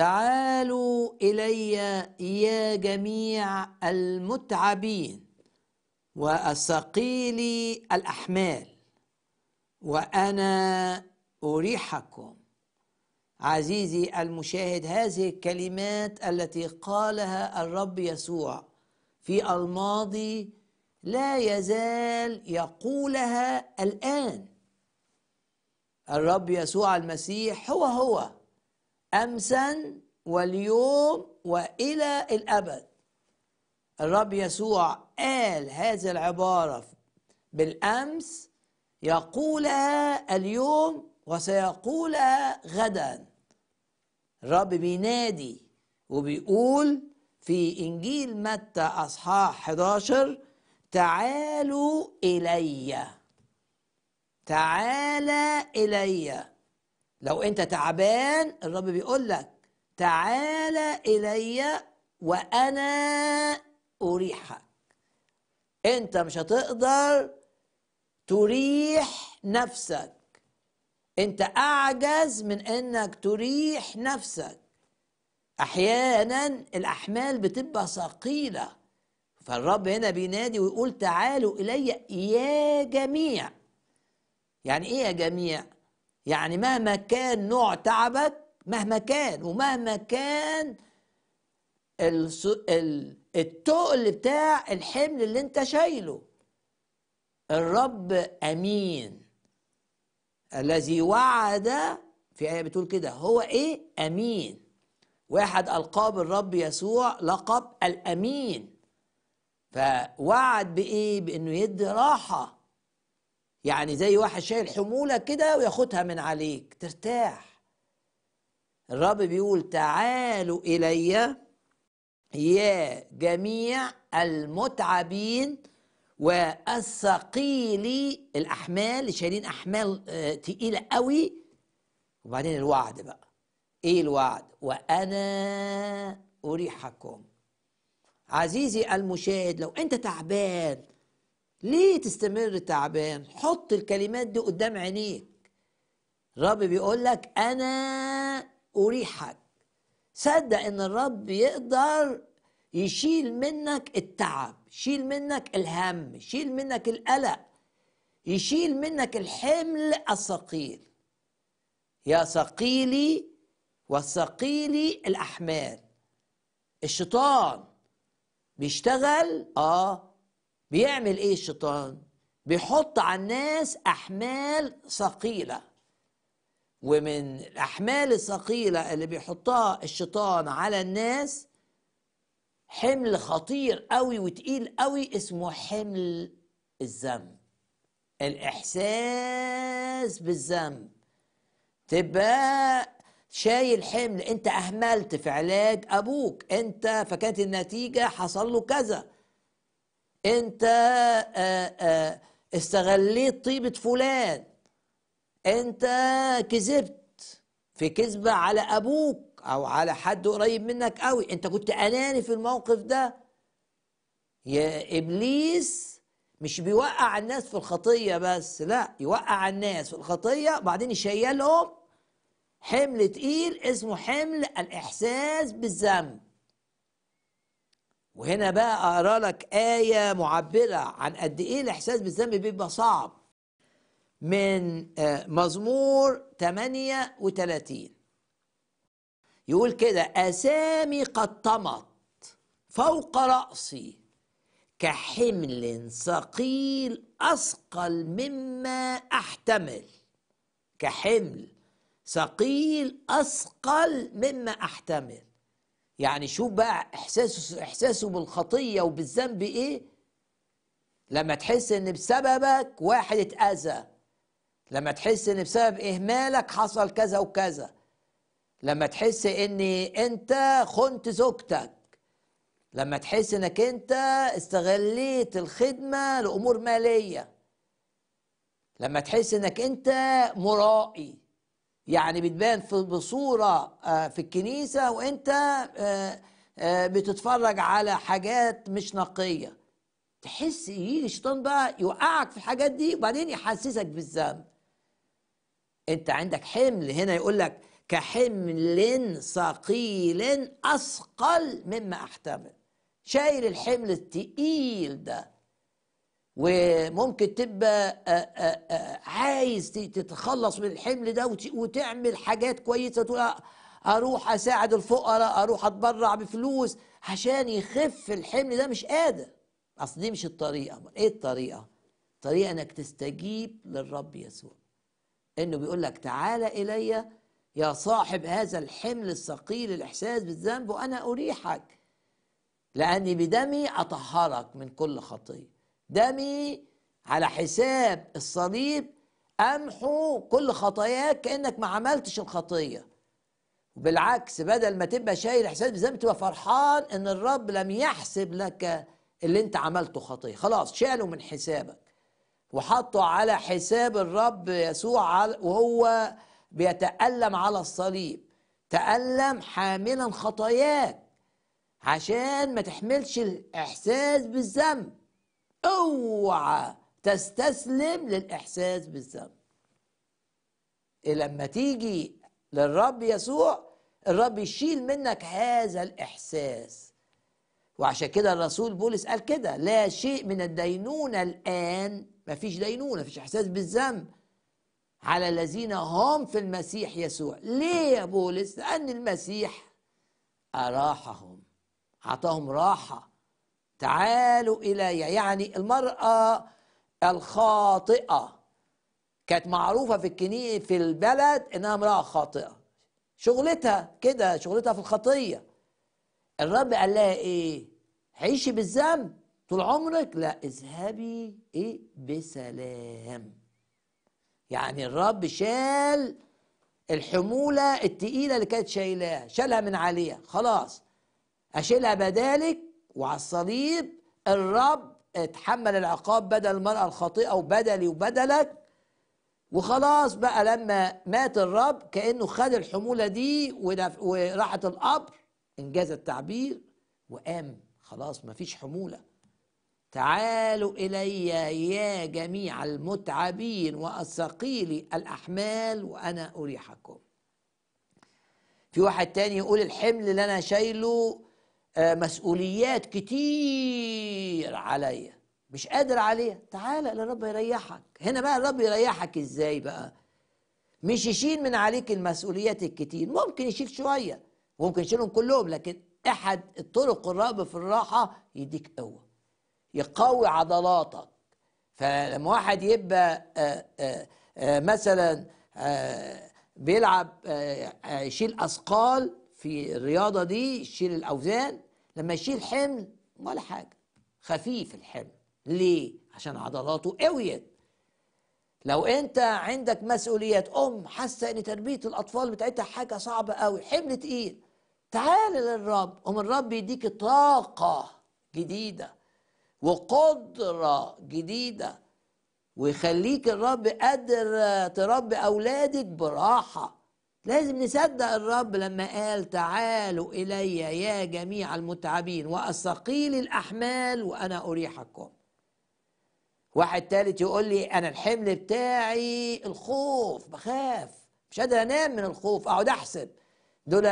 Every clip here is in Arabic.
تعالوا الي يا جميع المتعبين وأثقيلي الأحمال وأنا أريحكم عزيزي المشاهد هذه الكلمات التي قالها الرب يسوع في الماضي لا يزال يقولها الآن الرب يسوع المسيح هو هو أمسا واليوم وإلى الأبد الرب يسوع قال هذه العبارة بالأمس يقولها اليوم وسيقولها غدا الرب بينادي وبيقول في إنجيل متى أصحاح 11 تعالوا إلي تعال إلي لو انت تعبان الرب بيقول لك تعال الي وانا اريحك انت مش هتقدر تريح نفسك انت اعجز من انك تريح نفسك احيانا الاحمال بتبقى ثقيله فالرب هنا بينادي ويقول تعالوا الي يا جميع يعني ايه يا جميع يعني مهما كان نوع تعبك مهما كان ومهما كان التقل بتاع الحمل اللي انت شايله الرب امين الذي وعد في آية بتقول كده هو إيه؟ أمين واحد ألقاب الرب يسوع لقب الأمين فوعد بإيه؟ بإنه يدي راحة يعني زي واحد شايل حمولة كده وياخدها من عليك ترتاح الرب بيقول تعالوا إلي يا جميع المتعبين والثقيلي الأحمال اللي شايلين أحمال آه، تقيلة قوي وبعدين الوعد بقى إيه الوعد وأنا أريحكم عزيزي المشاهد لو أنت تعبان ليه تستمر تعبان حط الكلمات دي قدام عينيك الرب بيقول لك انا اريحك صدق ان الرب يقدر يشيل منك التعب يشيل منك الهم يشيل منك القلق يشيل منك الحمل الثقيل يا ثقيلي وثقيلي الاحمال الشيطان بيشتغل اه بيعمل ايه الشيطان بيحط على الناس احمال ثقيله ومن الاحمال الثقيله اللي بيحطها الشيطان على الناس حمل خطير قوي وتقيل قوي اسمه حمل الذنب الاحساس بالذنب تبقى شايل حمل انت اهملت في علاج ابوك انت فكانت النتيجه حصل له كذا انت آه، آه، استغليت طيبه فلان انت كذبت في كذبه على ابوك او على حد قريب منك قوي انت كنت اناني في الموقف ده يا ابليس مش بيوقع الناس في الخطيه بس لا يوقع الناس في الخطيه وبعدين يشيلهم حمل تقيل اسمه حمل الاحساس بالذنب وهنا بقى اقرا لك ايه معبره عن قد ايه الاحساس بالذنب بيبقى صعب من آه، مزمور 38 يقول كده اسامي قد طمت فوق راسي كحمل ثقيل اثقل مما احتمل كحمل ثقيل اثقل مما احتمل يعني شوف بقى احساسه احساسه بالخطيه وبالذنب ايه لما تحس ان بسببك واحد اتاذى لما تحس ان بسبب اهمالك حصل كذا وكذا لما تحس ان انت خنت زوجتك لما تحس انك انت استغليت الخدمه لامور ماليه لما تحس انك انت مرائي يعني بتبان في بصوره آه، في الكنيسه وانت آه، آه، بتتفرج على حاجات مش نقيه تحس يجي إيه؟ الشيطان بقى يوقعك في الحاجات دي وبعدين يحسسك بالذنب انت عندك حمل هنا يقول لك كحمل ثقيل اثقل مما احتمل شايل الحمل الثقيل ده وممكن تبقى آه، آه، آه، عايز تتخلص من الحمل ده وتعمل حاجات كويسه تقول اروح اساعد الفقراء اروح اتبرع بفلوس عشان يخف الحمل ده مش قادر اصل دي مش الطريقه ايه الطريقه الطريقه انك تستجيب للرب يسوع انه بيقول لك تعال الي يا صاحب هذا الحمل الثقيل الاحساس بالذنب وانا اريحك لاني بدمي اطهرك من كل خطيه دمي على حساب الصليب امحو كل خطاياك كانك ما عملتش الخطيه بالعكس بدل ما تبقى شايل حساب الذنب تبقى فرحان ان الرب لم يحسب لك اللي انت عملته خطيه خلاص شاله من حسابك وحطه على حساب الرب يسوع وهو بيتألم على الصليب تألم حاملا خطاياك عشان ما تحملش الإحساس بالذنب اوعى تستسلم للاحساس بالذنب إيه لما تيجي للرب يسوع الرب يشيل منك هذا الاحساس وعشان كده الرسول بولس قال كده لا شيء من الدينونة الآن ما فيش دينونة ما فيش إحساس بالذنب على الذين هم في المسيح يسوع ليه يا بولس لأن المسيح أراحهم أعطاهم راحة تعالوا إلي يعني المرأة الخاطئة كانت معروفة في الكنيسة في البلد إنها امرأة خاطئة شغلتها كده شغلتها في الخطية الرب قال لها إيه عيشي بالذنب طول عمرك لا اذهبي إيه بسلام يعني الرب شال الحمولة التقيلة اللي كانت شايلاها شالها من عليها خلاص أشيلها بدالك وعلى الصليب الرب اتحمل العقاب بدل المرأة الخاطئة وبدلي وبدلك وخلاص بقى لما مات الرب كأنه خد الحمولة دي وراحت القبر إنجاز التعبير وقام خلاص مفيش حمولة تعالوا إلي يا جميع المتعبين وأثقيلي الأحمال وأنا أريحكم في واحد تاني يقول الحمل اللي أنا شايله آه، مسؤوليات كتير عليا مش قادر عليها تعالى الرب يريحك هنا بقى الرب يريحك ازاي بقى مش يشيل من عليك المسؤوليات الكتير ممكن يشيل شويه ممكن يشيلهم كلهم لكن احد الطرق الرب في الراحه يديك قوه يقوي عضلاتك فلما واحد يبقى آآ آه، آآ آه، آآ مثلا بيلعب يشيل اثقال في الرياضة دي يشيل الأوزان لما يشيل حمل ولا حاجة خفيف الحمل ليه؟ عشان عضلاته قويت لو انت عندك مسؤوليات ام حاسه ان تربيه الاطفال بتاعتها حاجه صعبه قوي حمل تقيل تعال للرب قوم الرب يديك طاقه جديده وقدره جديده ويخليك الرب قادر تربي اولادك براحه لازم نصدق الرب لما قال تعالوا الي يا جميع المتعبين واثقيل الاحمال وانا اريحكم واحد تالت يقول لي انا الحمل بتاعي الخوف بخاف مش قادر انام من الخوف اقعد احسب دول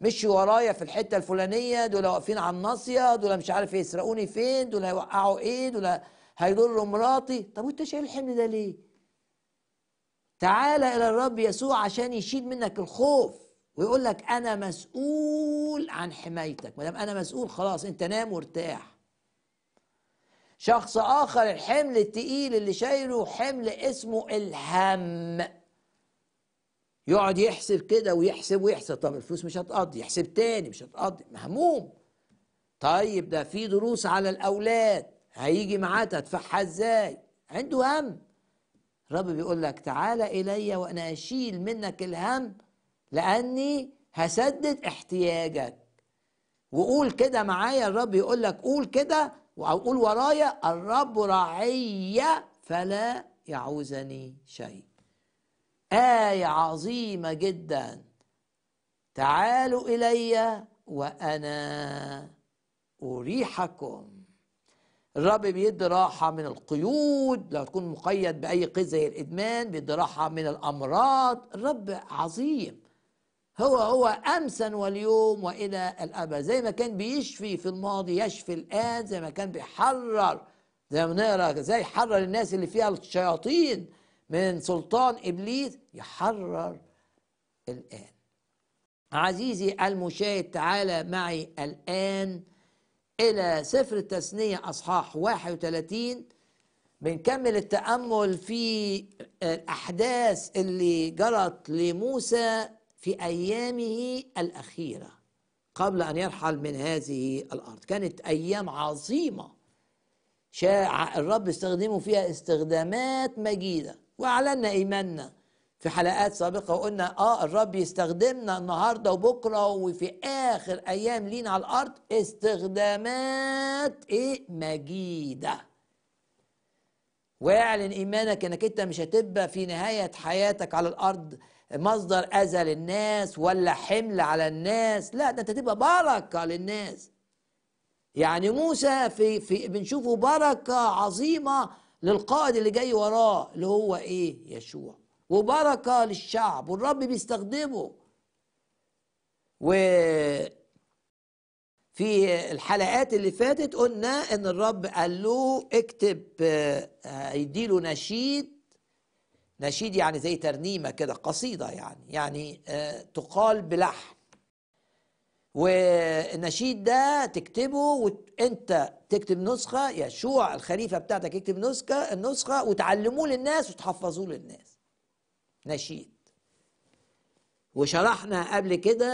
مشوا ورايا في الحته الفلانيه دول واقفين على الناصيه دول مش عارف يسرقوني فين دول هيوقعوا ايه دول هيضروا مراتي طب وانت شايل الحمل ده ليه تعالى إلى الرب يسوع عشان يشيل منك الخوف ويقول لك أنا مسؤول عن حمايتك ما دام أنا مسؤول خلاص أنت نام وارتاح شخص آخر الحمل التقيل اللي شايله حمل اسمه الهم يقعد يحسب كده ويحسب ويحسب طب الفلوس مش هتقضي يحسب تاني مش هتقضي مهموم طيب ده في دروس على الأولاد هيجي معاه تدفعها ازاي عنده هم الرب بيقول لك تعالى إلي وأنا أشيل منك الهم لأني هسدد احتياجك وقول كده معايا الرب يقول لك قول كده أو قول ورايا الرب راعي فلا يعوزني شيء آية عظيمة جدا تعالوا إلي وأنا أريحكم الرب بيدي راحة من القيود لو تكون مقيد بأي قيد زي الإدمان بيدي راحة من الأمراض الرب عظيم هو هو أمسا واليوم وإلى الأبد زي ما كان بيشفي في الماضي يشفي الآن زي ما كان بيحرر زي ما نقرا زي حرر الناس اللي فيها الشياطين من سلطان إبليس يحرر الآن عزيزي المشاهد تعالى معي الآن إلى سفر التثنية أصحاح 31 بنكمل التأمل في الأحداث اللي جرت لموسى في أيامه الأخيرة قبل أن يرحل من هذه الأرض كانت أيام عظيمة شاع الرب استخدمه فيها استخدامات مجيدة وأعلنا إيماننا في حلقات سابقة وقلنا اه الرب يستخدمنا النهاردة وبكرة وفي آخر أيام لينا على الأرض استخدامات إيه مجيدة واعلن إيمانك إنك أنت مش هتبقى في نهاية حياتك على الأرض مصدر أذى للناس ولا حمل على الناس لا ده أنت تبقى بركة للناس يعني موسى في, في بنشوفه بركة عظيمة للقائد اللي جاي وراه اللي هو إيه يشوع وبركة للشعب والرب بيستخدمه و في الحلقات اللي فاتت قلنا ان الرب قال له اكتب آه، يديله نشيد نشيد يعني زي ترنيمه كده قصيده يعني يعني آه، تقال بلحن والنشيد ده تكتبه وانت تكتب نسخه يشوع الخليفه بتاعتك يكتب نسخه النسخه وتعلموه للناس وتحفظوه للناس نشيد وشرحنا قبل كده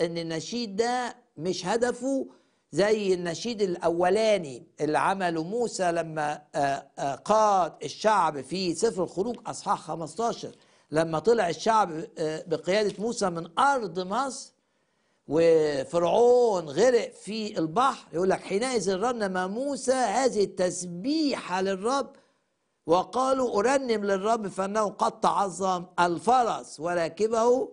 ان النشيد ده مش هدفه زي النشيد الاولاني اللي عمله موسى لما آه، آه، قاد الشعب في سفر الخروج اصحاح 15 لما طلع الشعب آه، بقياده موسى من ارض مصر وفرعون غرق في البحر يقول لك حينئذ رنم موسى هذه التسبيحه للرب وقالوا أرنم للرب فأنه قد تعظم الفرس وراكبه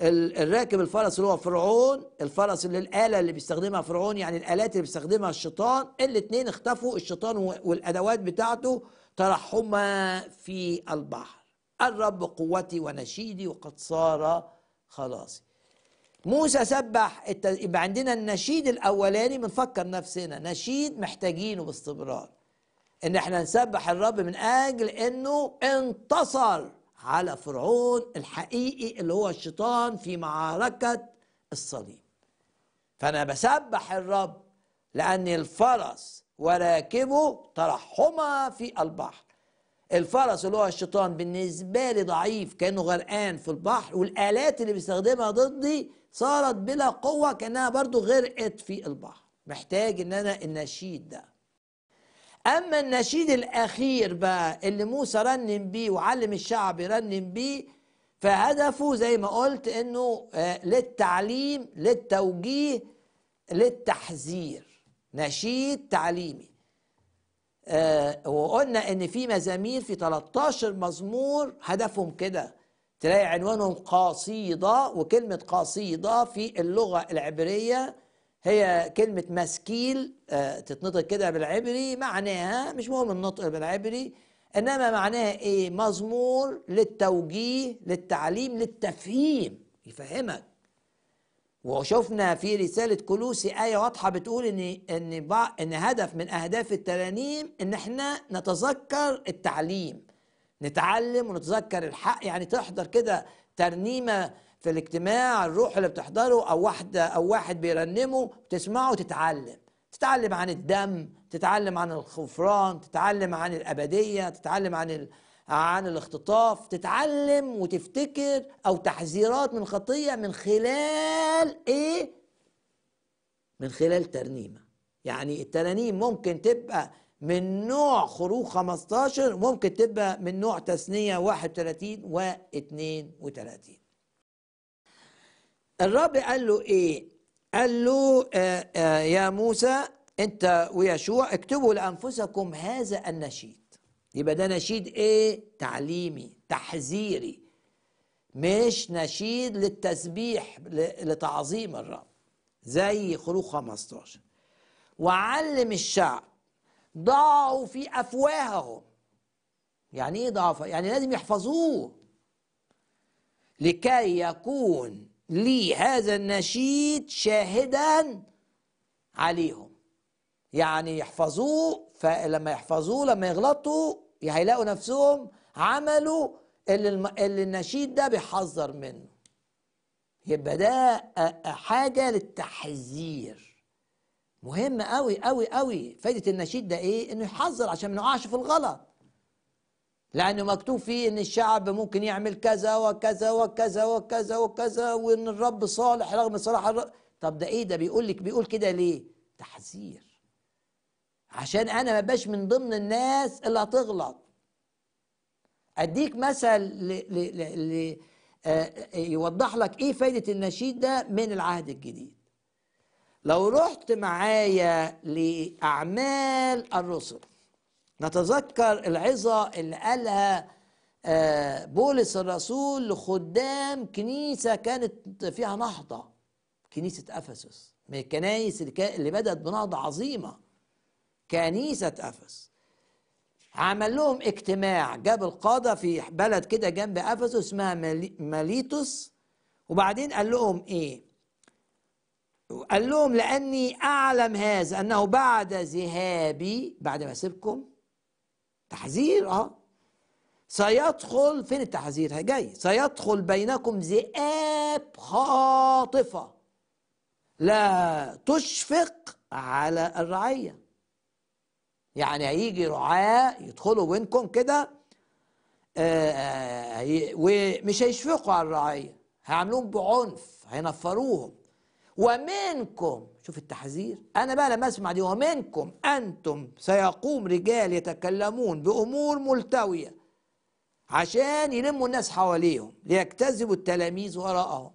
الراكب الفرس اللي هو فرعون الفرس اللي الآلة اللي بيستخدمها فرعون يعني الآلات اللي بيستخدمها الشيطان الاتنين اختفوا الشيطان والأدوات بتاعته ترحما في البحر الرب قوتي ونشيدي وقد صار خلاصي موسى سبح يبقى عندنا النشيد الاولاني بنفكر نفسنا نشيد محتاجينه باستمرار ان احنا نسبح الرب من اجل انه انتصر على فرعون الحقيقي اللي هو الشيطان في معركه الصليب فانا بسبح الرب لان الفرس وراكبه ترحما في البحر الفرس اللي هو الشيطان بالنسبه لي ضعيف كانه غرقان في البحر والالات اللي بيستخدمها ضدي صارت بلا قوه كانها برضو غرقت في البحر محتاج ان انا النشيد ده أما النشيد الأخير بقى اللي موسى رنم بيه وعلم الشعب يرنم بيه فهدفه زي ما قلت إنه آه، للتعليم للتوجيه للتحذير نشيد تعليمي آه، وقلنا إن في مزامير في 13 مزمور هدفهم كده تلاقي عنوانهم قصيدة وكلمة قصيدة في اللغة العبرية هي كلمة مسكيل آه، تتنطق كده بالعبري معناها مش مهم النطق بالعبري إنما معناها إيه؟ مزمور للتوجيه للتعليم للتفهيم يفهمك وشفنا في رسالة كلوسي آية واضحة بتقول إن إن إن هدف من أهداف الترانيم إن إحنا نتذكر التعليم نتعلم ونتذكر الحق يعني تحضر كده ترنيمة في الاجتماع الروح اللي بتحضره او واحده او واحد بيرنمه تسمعه تتعلم تتعلم عن الدم تتعلم عن الغفران تتعلم عن الابديه تتعلم عن ال... عن الاختطاف تتعلم وتفتكر او تحذيرات من خطيه من خلال ايه من خلال ترنيمه يعني الترانيم ممكن تبقى من نوع خروج 15 ممكن تبقى من نوع تثنيه 31 و 32 الرب قال له ايه قال له آآ آه، آآ آه، يا موسى انت ويشوع اكتبوا لانفسكم هذا النشيد يبقى ده نشيد ايه تعليمي تحذيري مش نشيد للتسبيح لتعظيم الرب زي خروج 15 وعلم الشعب ضعوا في افواههم يعني ايه ضعف يعني لازم يحفظوه لكي يكون لهذا النشيد شاهدا عليهم يعني يحفظوه فلما يحفظوه لما يغلطوا هيلاقوا نفسهم عملوا اللي, اللي النشيد ده بيحذر منه يبقى ده حاجه للتحذير مهم قوي قوي قوي فايده النشيد ده ايه انه يحذر عشان ما نقعش في الغلط لأنه مكتوب فيه إن الشعب ممكن يعمل كذا وكذا وكذا وكذا وكذا وإن الرب صالح رغم صلاح الرب طب ده إيه ده بيقول لك بيقول كده ليه؟ تحذير عشان أنا ما باش من ضمن الناس اللي هتغلط أديك مثل ل... ل... ل... آه، آه، يوضح لك إيه فايدة النشيد ده من العهد الجديد لو رحت معايا لأعمال الرسل نتذكر العظة اللي قالها آه، بولس الرسول لخدام كنيسة كانت فيها نهضة كنيسة أفسس من الكنائس اللي بدأت بنهضة عظيمة كنيسة أفس عمل لهم اجتماع جاب القادة في بلد كده جنب أفسس اسمها ماليتوس وبعدين قال لهم إيه قال لهم لأني أعلم هذا أنه بعد ذهابي بعد ما أسيبكم تحذير اه سيدخل فين التحذير جاي سيدخل بينكم ذئاب خاطفة لا تشفق على الرعية يعني هيجي رعاة يدخلوا بينكم كده آه، آه، ومش هيشفقوا على الرعية هيعملوهم بعنف هينفروهم ومنكم شوف التحذير انا بقى لما اسمع دي ومنكم انتم سيقوم رجال يتكلمون بامور ملتويه عشان يلموا الناس حواليهم ليجتذبوا التلاميذ وراءهم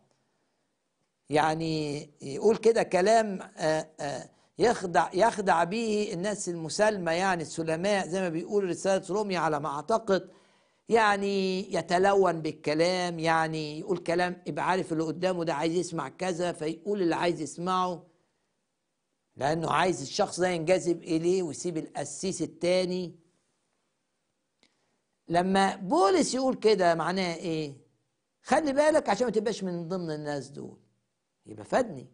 يعني يقول كده كلام آه، آه، يخدع يخدع به الناس المسالمه يعني السلماء زي ما بيقول رساله رومي على ما اعتقد يعني يتلون بالكلام يعني يقول كلام يبقى عارف اللي قدامه ده عايز يسمع كذا فيقول اللي عايز يسمعه لأنه عايز الشخص ده ينجذب إليه ويسيب القسيس الثاني لما بولس يقول كده معناه إيه؟ خلي بالك عشان ما تبقاش من ضمن الناس دول يبقى فادني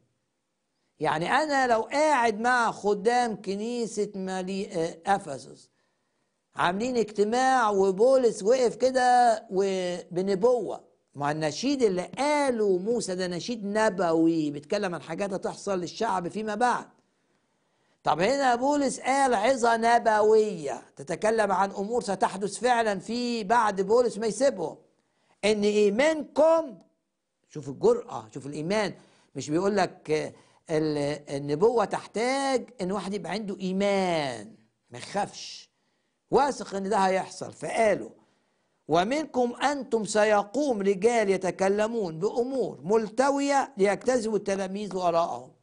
يعني أنا لو قاعد مع خدام كنيسة مالي آه، أفسس عاملين اجتماع وبولس وقف كده وبنبوة مع النشيد اللي قاله موسى ده نشيد نبوي بيتكلم عن حاجات هتحصل للشعب فيما بعد طب هنا بولس قال عظة نبوية تتكلم عن أمور ستحدث فعلا في بعد بولس ما يسيبهم إن إيمانكم شوف الجرأة شوف الإيمان مش بيقول لك النبوة تحتاج إن واحد يبقى عنده إيمان ما يخافش واثق إن ده هيحصل فقالوا ومنكم أنتم سيقوم رجال يتكلمون بأمور ملتوية ليجتذبوا التلاميذ وآرائهم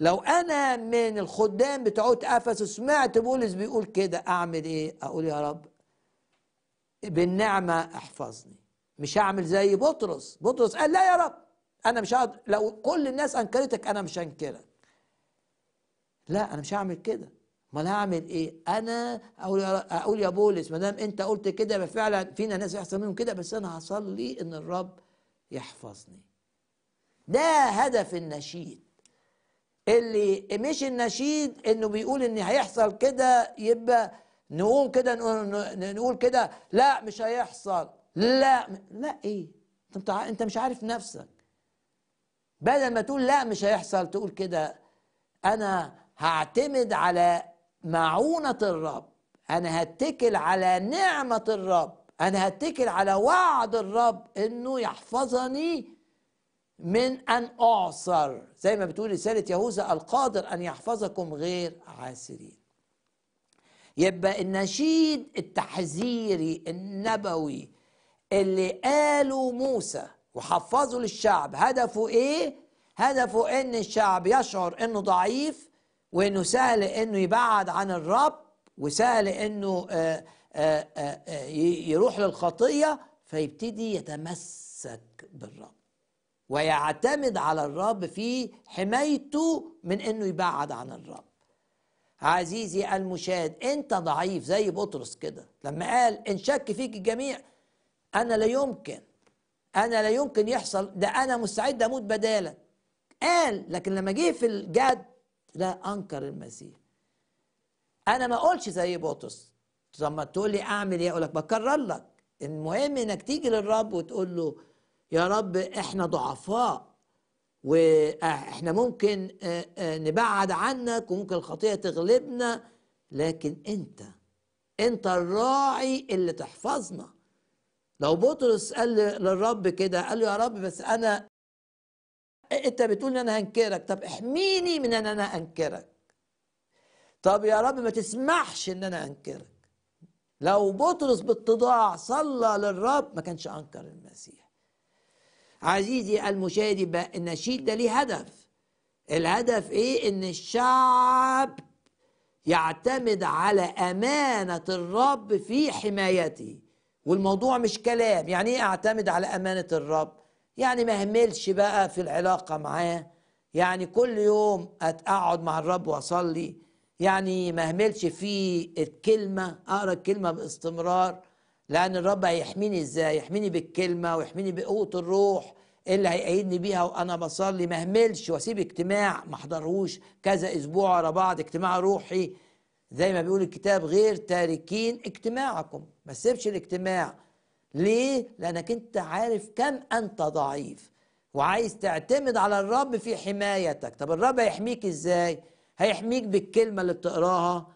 لو انا من الخدام بتوعت افسس سمعت بولس بيقول كده اعمل ايه اقول يا رب بالنعمه احفظني مش هعمل زي بطرس بطرس قال لا يا رب انا مش هقدر لو كل الناس انكرتك انا مش هنكرك لا انا مش هعمل كده امال هعمل ايه انا اقول يا اقول يا بولس ما دام انت قلت كده يبقى فعلا فينا ناس يحصل منهم كده بس انا هصلي ان الرب يحفظني ده هدف النشيد اللي مش النشيد انه بيقول ان هيحصل كده يبقى نقوم كده نقول كده لا مش هيحصل لا لا ايه انت انت مش عارف نفسك بدل ما تقول لا مش هيحصل تقول كده انا هعتمد على معونة الرب انا هتكل على نعمة الرب انا هتكل على وعد الرب انه يحفظني من أن أعصر زي ما بتقول رسالة يهوذا القادر أن يحفظكم غير عاسرين يبقى النشيد التحذيري النبوي اللي قاله موسى وحفظه للشعب هدفه ايه؟ هدفه ان الشعب يشعر انه ضعيف وانه سهل انه يبعد عن الرب وسهل انه آه، آه، آه، يروح للخطيه فيبتدي يتمسك بالرب ويعتمد على الرب في حمايته من انه يبعد عن الرب عزيزي المشاهد انت ضعيف زي بطرس كده لما قال ان شك فيك الجميع انا لا يمكن انا لا يمكن يحصل ده انا مستعد اموت بدالك قال لكن لما جه في الجد لا انكر المسيح انا ما اقولش زي بطرس طب ما تقول لي اعمل ايه اقول لك بكرر لك المهم انك تيجي للرب وتقول له يا رب احنا ضعفاء واحنا ممكن آه، آه، نبعد عنك وممكن الخطيه تغلبنا لكن انت انت الراعي اللي تحفظنا لو بطرس قال للرب كده قال له يا رب بس انا انت بتقول ان انا هنكرك طب احميني من ان انا انكرك طب يا رب ما تسمحش ان انا انكرك لو بطرس بالتضاع صلى للرب ما كانش انكر المسيح عزيزي المشاهد يبقى النشيد ده ليه هدف الهدف ايه ان الشعب يعتمد على امانه الرب في حمايته والموضوع مش كلام يعني ايه اعتمد على امانه الرب يعني ما اهملش بقى في العلاقه معاه يعني كل يوم اقعد مع الرب واصلي يعني ما اهملش في الكلمه اقرا الكلمه باستمرار لأن الرب هيحميني إزاي؟ يحميني بالكلمة ويحميني بقوة الروح اللي هيأيدني بيها وأنا بصلي ما أهملش وأسيب اجتماع ما أحضرهوش كذا أسبوع ورا بعض اجتماع روحي زي ما بيقول الكتاب غير تاركين اجتماعكم ما تسيبش الاجتماع ليه؟ لأنك أنت عارف كم أنت ضعيف وعايز تعتمد على الرب في حمايتك طب الرب هيحميك إزاي؟ هيحميك بالكلمة اللي بتقراها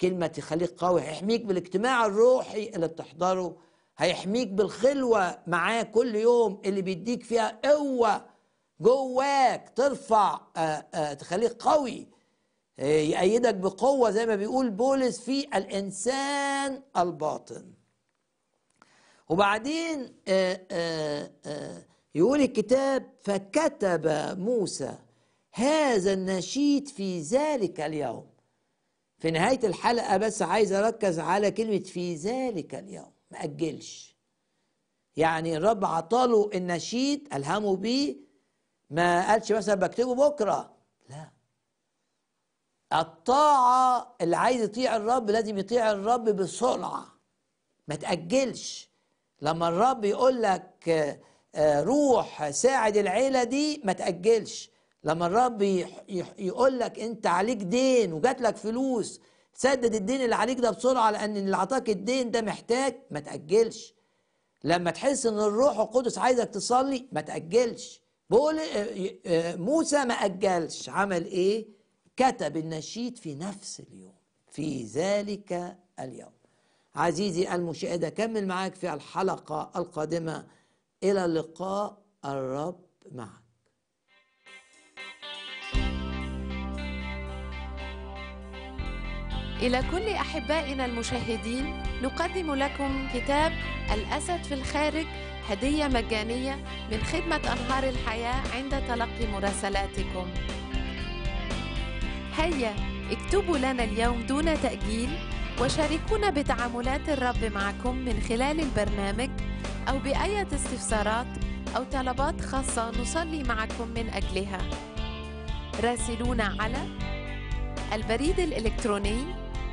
كلمة تخليك قوي هيحميك بالاجتماع الروحي اللي بتحضره هيحميك بالخلوة معاه كل يوم اللي بيديك فيها قوة جواك ترفع آآ آه، آآ آه، تخليك قوي آه، يأيدك بقوة زي ما بيقول بولس في الإنسان الباطن وبعدين آآ يقول الكتاب فكتب موسى هذا النشيد في ذلك اليوم في نهاية الحلقة بس عايز أركز على كلمة في ذلك اليوم ما أجلش يعني الرب عطاله النشيد ألهمه بيه ما قالش مثلا بكتبه بكرة لا الطاعة اللي عايز يطيع الرب لازم يطيع الرب بسرعة ما تأجلش لما الرب يقول لك آه، آه، روح ساعد العيلة دي ما تأجلش لما الرب يقول لك انت عليك دين وجات لك فلوس سدد الدين اللي عليك ده بسرعه لان اللي عطاك الدين ده محتاج ما تاجلش لما تحس ان الروح القدس عايزك تصلي ما تاجلش بقول آه، آه، موسى ما اجلش عمل ايه كتب النشيد في نفس اليوم في ذلك اليوم عزيزي المشاهد اكمل معاك في الحلقه القادمه الى لقاء الرب معك إلى كل أحبائنا المشاهدين نقدم لكم كتاب الأسد في الخارج هدية مجانية من خدمة أنهار الحياة عند تلقي مراسلاتكم هيا اكتبوا لنا اليوم دون تأجيل وشاركونا بتعاملات الرب معكم من خلال البرنامج أو بأية استفسارات أو طلبات خاصة نصلي معكم من أجلها راسلونا على البريد الإلكتروني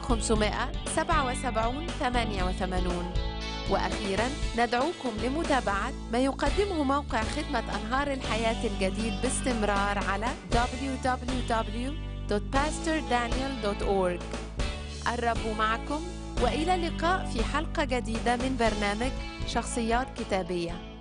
خمسمائة سبعة 2 577 88 وأخيرا ندعوكم لمتابعة ما يقدمه موقع خدمة أنهار الحياة الجديد باستمرار على www.pastordaniel.org الرب معكم وإلى اللقاء في حلقة جديدة من برنامج شخصيات كتابيه